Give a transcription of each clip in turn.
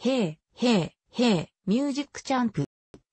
へい、へい、へい、ミュージックチャンプ。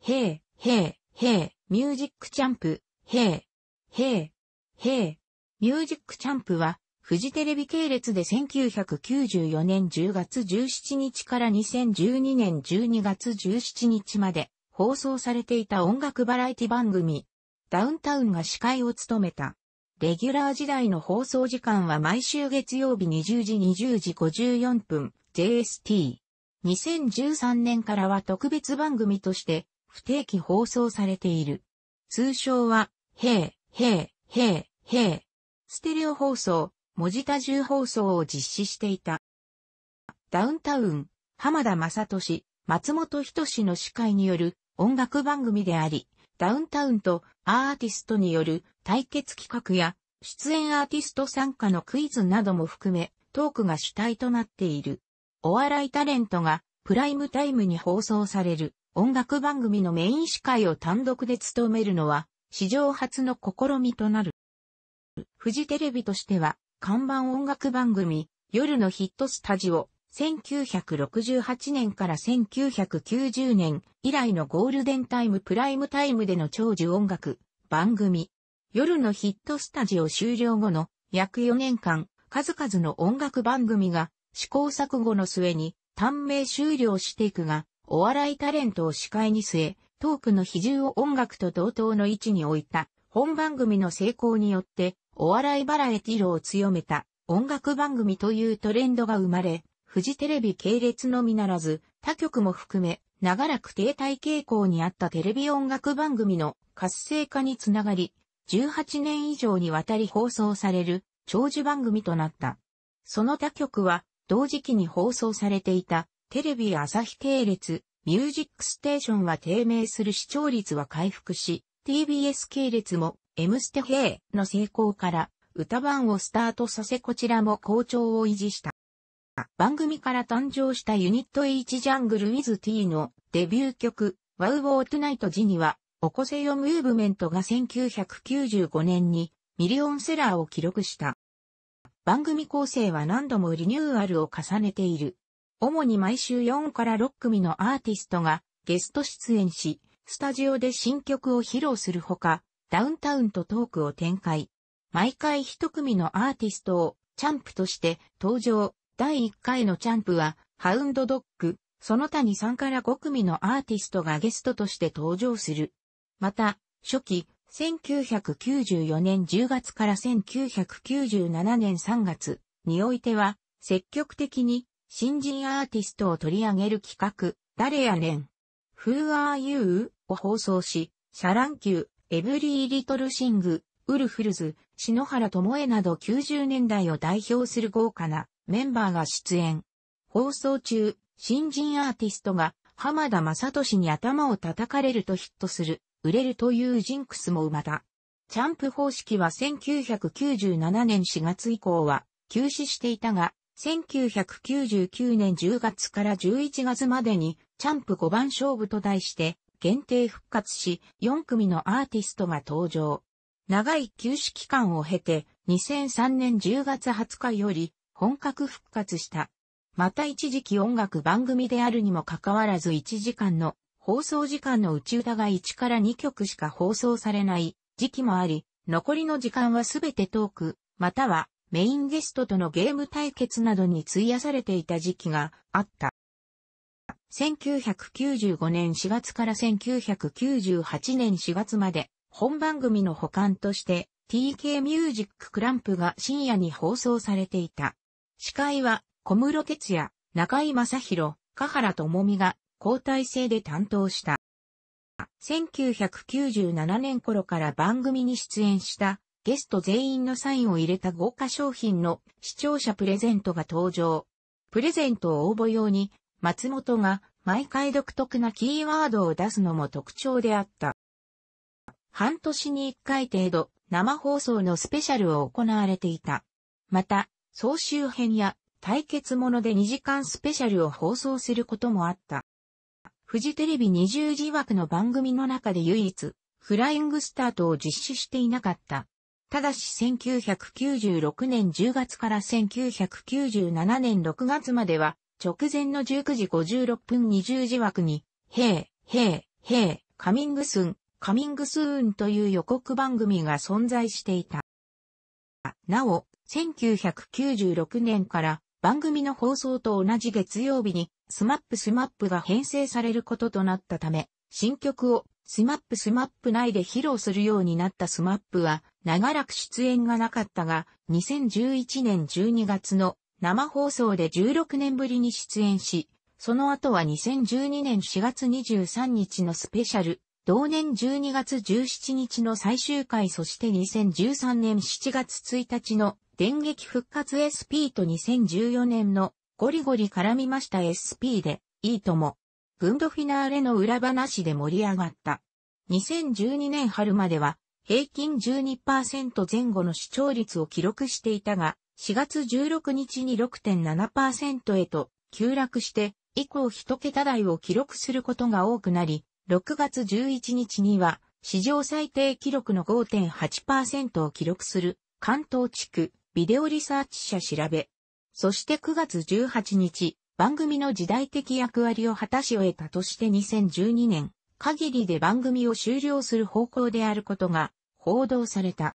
へい、へい、へい、ミュージックチャンプ。へい、へい、へい。ミュージックチャンプは、フジテレビ系列で1994年10月17日から2012年12月17日まで放送されていた音楽バラエティ番組、ダウンタウンが司会を務めた。レギュラー時代の放送時間は毎週月曜日20時20時54分、JST。2013年からは特別番組として不定期放送されている。通称は、へい、へい、へい、へい。ステレオ放送、文字多重放送を実施していた。ダウンタウン、浜田正俊、松本人志の司会による音楽番組であり、ダウンタウンとアーティストによる対決企画や出演アーティスト参加のクイズなども含めトークが主体となっている。お笑いタレントがプライムタイムに放送される音楽番組のメイン司会を単独で務めるのは史上初の試みとなる。フジテレビとしては看板音楽番組夜のヒットスタジオ1968年から1990年以来のゴールデンタイムプライムタイムでの長寿音楽番組夜のヒットスタジオ終了後の約4年間数々の音楽番組が試行錯誤の末に、短命終了していくが、お笑いタレントを司会に据え、トークの比重を音楽と同等の位置に置いた、本番組の成功によって、お笑いバラエティロを強めた、音楽番組というトレンドが生まれ、フジテレビ系列のみならず、他局も含め、長らく停滞傾向にあったテレビ音楽番組の活性化につながり、18年以上にわたり放送される長寿番組となった。その他局は同時期に放送されていたテレビ朝日系列ミュージックステーションは低迷する視聴率は回復し、TBS 系列も M ステイの成功から歌番をスタートさせこちらも好調を維持した。番組から誕生したユニット H ジャングル w i t T のデビュー曲 Wow Wow Tonight 時にはおこせよムーブメントが1995年にミリオンセラーを記録した。番組構成は何度もリニューアルを重ねている。主に毎週4から6組のアーティストがゲスト出演し、スタジオで新曲を披露するほか、ダウンタウンとトークを展開。毎回一組のアーティストをチャンプとして登場。第1回のチャンプは、ハウンドドッグ、その他に3から5組のアーティストがゲストとして登場する。また、初期、1994年10月から1997年3月においては、積極的に新人アーティストを取り上げる企画、誰やねん。Who are you? を放送し、シャランキュー、エブリー・リトル・シング、ウルフルズ、篠原智恵など90年代を代表する豪華なメンバーが出演。放送中、新人アーティストが浜田雅俊に頭を叩かれるとヒットする売れるというジンクスもまた。チャンプ方式は1997年4月以降は休止していたが、1999年10月から11月までにチャンプ5番勝負と題して限定復活し4組のアーティストが登場。長い休止期間を経て2003年10月20日より本格復活した。また一時期音楽番組であるにもかかわらず1時間の放送時間の内歌が1から2曲しか放送されない時期もあり、残りの時間はすべてトーク、またはメインゲストとのゲーム対決などに費やされていた時期があった。1995年4月から1998年4月まで本番組の補完として TK ミュージッククランプが深夜に放送されていた。司会は小室哲也、中井正宏、香原智美が交代制で担当した。1997年頃から番組に出演したゲスト全員のサインを入れた豪華商品の視聴者プレゼントが登場。プレゼントを応募用に松本が毎回独特なキーワードを出すのも特徴であった。半年に1回程度生放送のスペシャルを行われていた。また、総集編や対決もので2時間スペシャルを放送することもあった。フジテレビ20時枠の番組の中で唯一、フライングスタートを実施していなかった。ただし1996年10月から1997年6月までは、直前の19時56分20時枠に、ヘイ、ヘイ、ヘイ、カミングスン、カミングスーンという予告番組が存在していた。なお、1996年から番組の放送と同じ月曜日にスマップスマップが編成されることとなったため、新曲をスマップスマップ内で披露するようになったスマップは長らく出演がなかったが、2011年12月の生放送で16年ぶりに出演し、その後は2012年4月23日のスペシャル、同年12月17日の最終回そして2013年7月1日の電撃復活 SP と2014年のゴリゴリ絡みました SP で、いいとも。グンドフィナーレの裏話で盛り上がった。2012年春までは、平均12%前後の視聴率を記録していたが、4月16日に6.7%へと急落して、以降一桁台を記録することが多くなり、6月11日には、史上最低記録の5.8%を記録する、関東地区、ビデオリサーチ社調べ、そして9月18日、番組の時代的役割を果たし終えたとして2012年、限りで番組を終了する方向であることが報道された。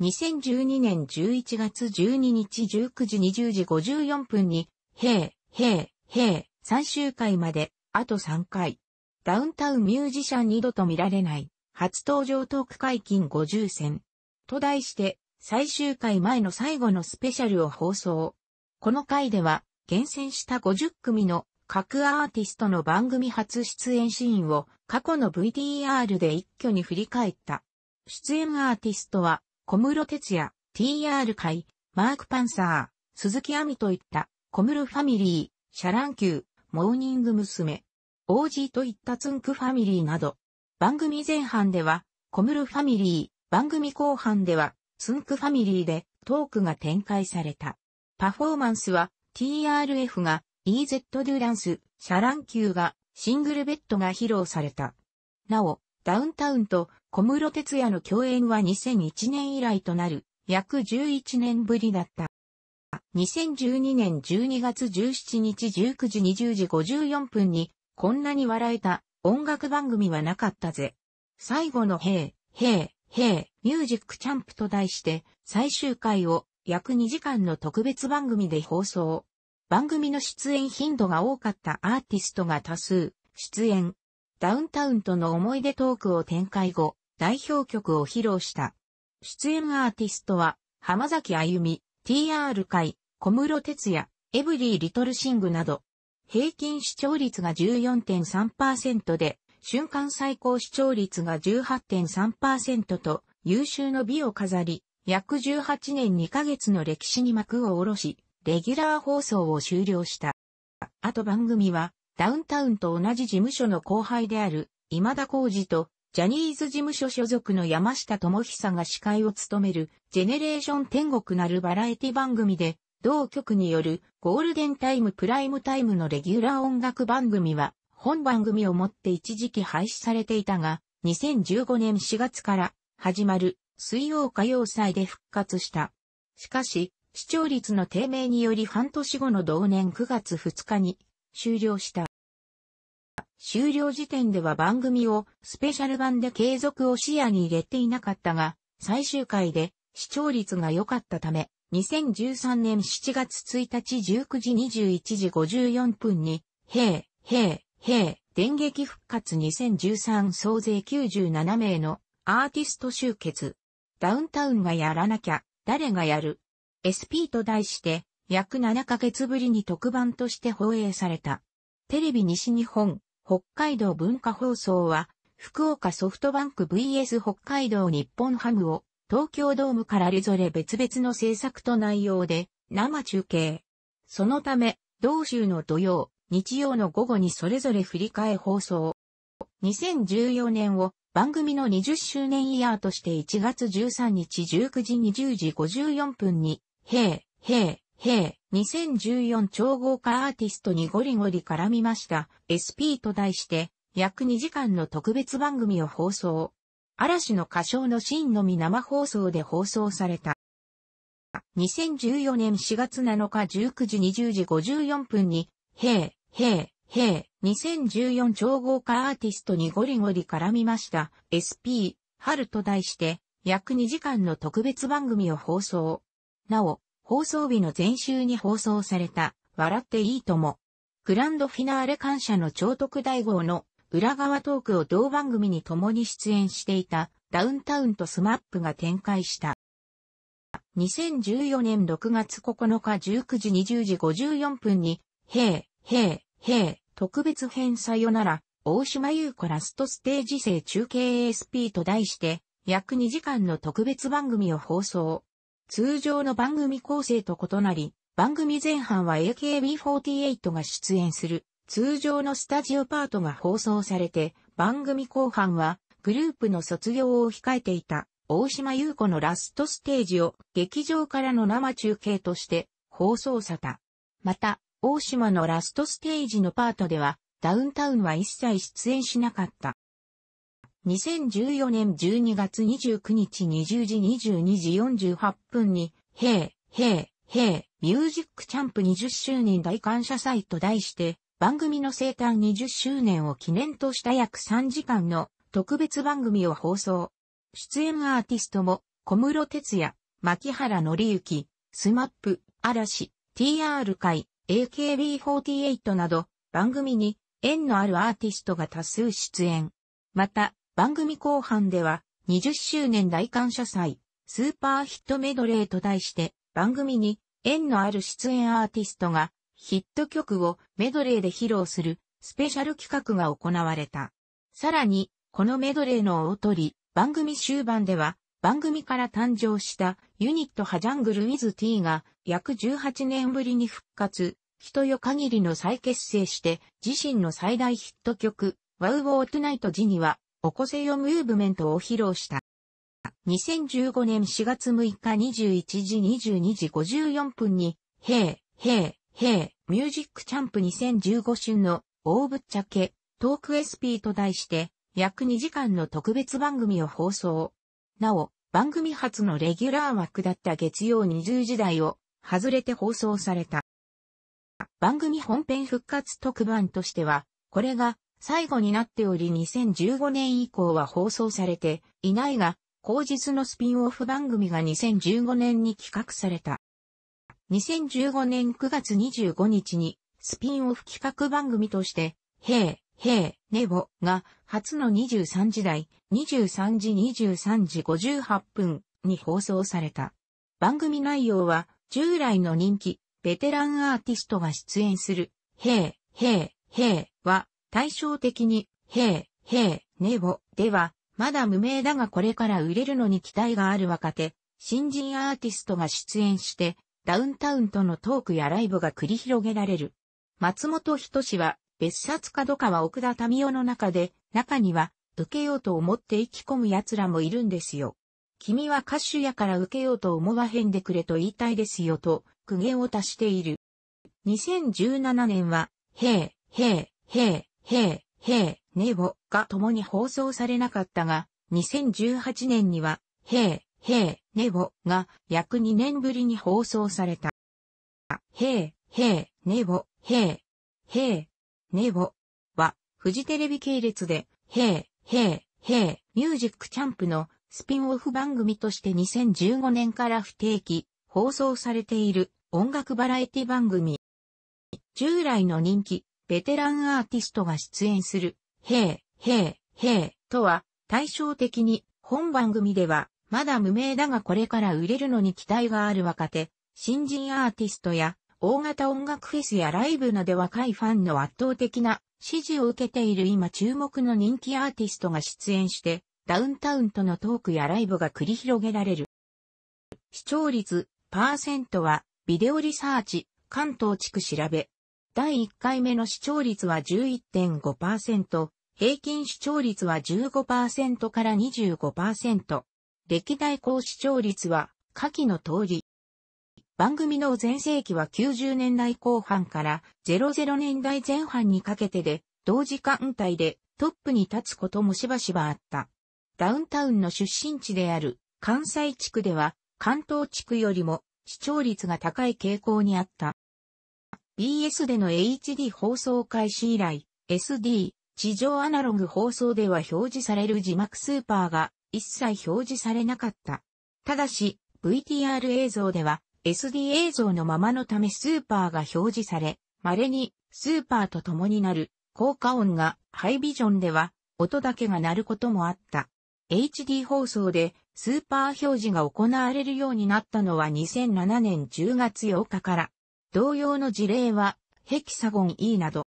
2012年11月12日19時20時54分に、へい、へい、へい、3周回まで、あと3回。ダウンタウンミュージシャン二度と見られない、初登場トーク解禁50戦。と題して、最終回前の最後のスペシャルを放送。この回では、厳選した50組の各アーティストの番組初出演シーンを過去の VTR で一挙に振り返った。出演アーティストは、小室哲也、TR 会、マークパンサー、鈴木亜美といった、小室ファミリー、シャランキュー、モーニング娘。OG といったツンクファミリーなど、番組前半では、小室ファミリー、番組後半では、スンクファミリーでトークが展開された。パフォーマンスは TRF が EZ デュランス、シャラン級がシングルベッドが披露された。なお、ダウンタウンと小室哲也の共演は2001年以来となる約11年ぶりだった。2012年12月17日19時20時54分にこんなに笑えた音楽番組はなかったぜ。最後のへえ、へえ。Hey! Music Champ と題して最終回を約2時間の特別番組で放送。番組の出演頻度が多かったアーティストが多数出演。ダウンタウンとの思い出トークを展開後、代表曲を披露した。出演アーティストは、浜崎あゆみ、TR 会、小室哲也、エブリー・リトルシングなど、平均視聴率が14.3%で、瞬間最高視聴率が18.3%と優秀の美を飾り、約18年2ヶ月の歴史に幕を下ろし、レギュラー放送を終了した。あと番組は、ダウンタウンと同じ事務所の後輩である、今田浩二と、ジャニーズ事務所所属の山下智久が司会を務める、ジェネレーション天国なるバラエティ番組で、同局によるゴールデンタイムプライムタイムのレギュラー音楽番組は、本番組をもって一時期廃止されていたが、2015年4月から始まる水曜火曜祭で復活した。しかし、視聴率の低迷により半年後の同年9月2日に終了した。終了時点では番組をスペシャル版で継続を視野に入れていなかったが、最終回で視聴率が良かったため、2013年7月1日19時21時54分に、へい、へい、兵、電撃復活2013総勢97名のアーティスト集結。ダウンタウンがやらなきゃ、誰がやる ?SP と題して、約7ヶ月ぶりに特番として放映された。テレビ西日本、北海道文化放送は、福岡ソフトバンク VS 北海道日本ハムを、東京ドームかられぞれ別々の制作と内容で、生中継。そのため、同州の土曜、日曜の午後にそれぞれ振り替え放送。2014年を番組の20周年イヤーとして1月13日19時20時54分に、へい、へい、へい、2014超豪華アーティストにゴリゴリ絡みました SP と題して、約2時間の特別番組を放送。嵐の歌唱のシーンのみ生放送で放送された。2014年4月7日19時20時54分に、へい、へい、へい、2014超豪華アーティストにゴリゴリ絡みました。SP、春と題して、約2時間の特別番組を放送。なお、放送日の前週に放送された、笑っていいとも。グランドフィナーレ感謝の超特大号の裏側トークを同番組に共に出演していたダウンタウンとスマップが展開した。2014年6月9日19時20時54分に、へい、へい、へい、特別編さよなら、大島優子ラストステージ生中継 ASP と題して、約2時間の特別番組を放送。通常の番組構成と異なり、番組前半は AKB48 が出演する通常のスタジオパートが放送されて、番組後半はグループの卒業を控えていた大島優子のラストステージを劇場からの生中継として放送さた。また、大島のラストステージのパートでは、ダウンタウンは一切出演しなかった。2014年12月29日20時22時48分に、ヘイ、ヘイ、ヘイ、ミュージックチャンプ20周年大感謝祭と題して、番組の生誕20周年を記念とした約3時間の特別番組を放送。出演アーティストも、小室哲也、牧原則之、スマップ、嵐、TR 会、AKB48 など番組に縁のあるアーティストが多数出演。また、番組後半では20周年大感謝祭、スーパーヒットメドレーと題して番組に縁のある出演アーティストがヒット曲をメドレーで披露するスペシャル企画が行われた。さらに、このメドレーの大鳥、番組終盤では番組から誕生したユニットハジャングルウィズ T が約18年ぶりに復活、人よ限りの再結成して、自身の最大ヒット曲、Wow ォ o ト Tonight 時には、おこせよムーブメントを披露した。2015年4月6日21時22時54分に、へい、へい、へい、ミュージックチャンプ2015春の大ぶっちゃけトーク SP と題して、約2時間の特別番組を放送。なお、番組初のレギュラー枠だった月曜20時台を外れて放送された。番組本編復活特番としては、これが最後になっており2015年以降は放送されていないが、後日のスピンオフ番組が2015年に企画された。2015年9月25日にスピンオフ企画番組として、へい、へい、ねぼが初の23時台、23時23時58分に放送された。番組内容は従来の人気ベテランアーティストが出演する、ヘイ、ヘイ、ヘイは、対照的に、ヘイ、ヘイ、ネボでは、まだ無名だがこれから売れるのに期待がある若手、新人アーティストが出演して、ダウンタウンとのトークやライブが繰り広げられる。松本人志は、別冊かどかは奥田民夫の中で、中には、受けようと思って生き込む奴らもいるんですよ。君は歌手やから受けようと思わへんでくれと言いたいですよと、苦言を足している。2017年は、へい、へい、へい、へい、へい、ネボが共に放送されなかったが、2018年には、へい、へい、ネボが約2年ぶりに放送された。へい、へい、ネボ、へい、へい、ネボは、フジテレビ系列で、へい、へい、へい、ミュージックチャンプのスピンオフ番組として2015年から不定期放送されている音楽バラエティ番組。従来の人気、ベテランアーティストが出演する、へい、へい、へいとは、対照的に、本番組では、まだ無名だがこれから売れるのに期待がある若手、新人アーティストや、大型音楽フェスやライブなど若いファンの圧倒的な支持を受けている今注目の人気アーティストが出演して、ダウンタウンとのトークやライブが繰り広げられる。視聴率、パーセントは、ビデオリサーチ、関東地区調べ。第1回目の視聴率は11.5%、平均視聴率は15%から25%。歴代高視聴率は、下記の通り。番組の前世紀は90年代後半から00年代前半にかけてで、同時間帯でトップに立つこともしばしばあった。ダウンタウンの出身地である関西地区では関東地区よりも視聴率が高い傾向にあった。BS での HD 放送開始以来、SD、地上アナログ放送では表示される字幕スーパーが一切表示されなかった。ただし、VTR 映像では SD 映像のままのためスーパーが表示され、稀にスーパーと共になる効果音がハイビジョンでは音だけが鳴ることもあった。HD 放送でスーパー表示が行われるようになったのは2007年10月8日から、同様の事例はヘキサゴン E など。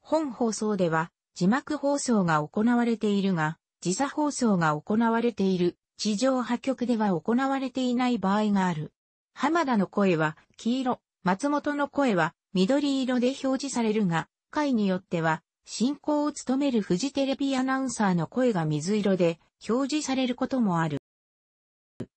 本放送では字幕放送が行われているが、時差放送が行われている地上波局では行われていない場合がある。浜田の声は黄色、松本の声は緑色で表示されるが、回によっては進行を務めるフジテレビアナウンサーの声が水色で、表示されることもある。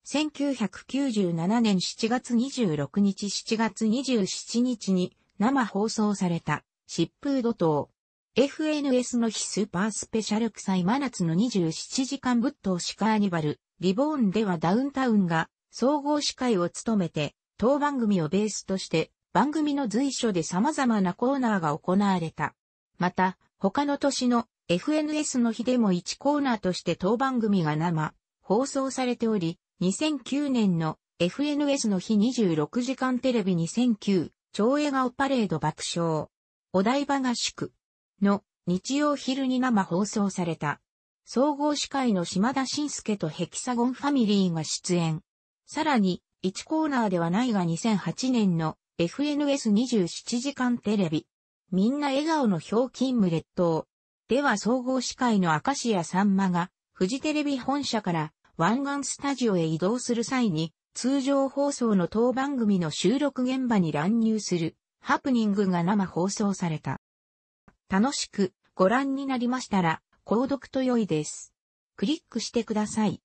1997年7月26日7月27日に生放送された疾風怒涛。FNS の日スーパースペシャル臭い真夏の27時間ぶっ通しカーニバル、リボーンではダウンタウンが総合司会を務めて、当番組をベースとして番組の随所で様々なコーナーが行われた。また、他の年の FNS の日でも1コーナーとして当番組が生、放送されており、2009年の FNS の日26時間テレビ2009、超笑顔パレード爆笑、お台場合宿の日曜昼に生放送された。総合司会の島田晋介とヘキサゴンファミリーが出演。さらに、1コーナーではないが2008年の FNS27 時間テレビ。みんな笑顔の表勤務列島。では総合司会の明石家さんまが、フジテレビ本社から湾岸スタジオへ移動する際に、通常放送の当番組の収録現場に乱入するハプニングが生放送された。楽しくご覧になりましたら、購読と良いです。クリックしてください。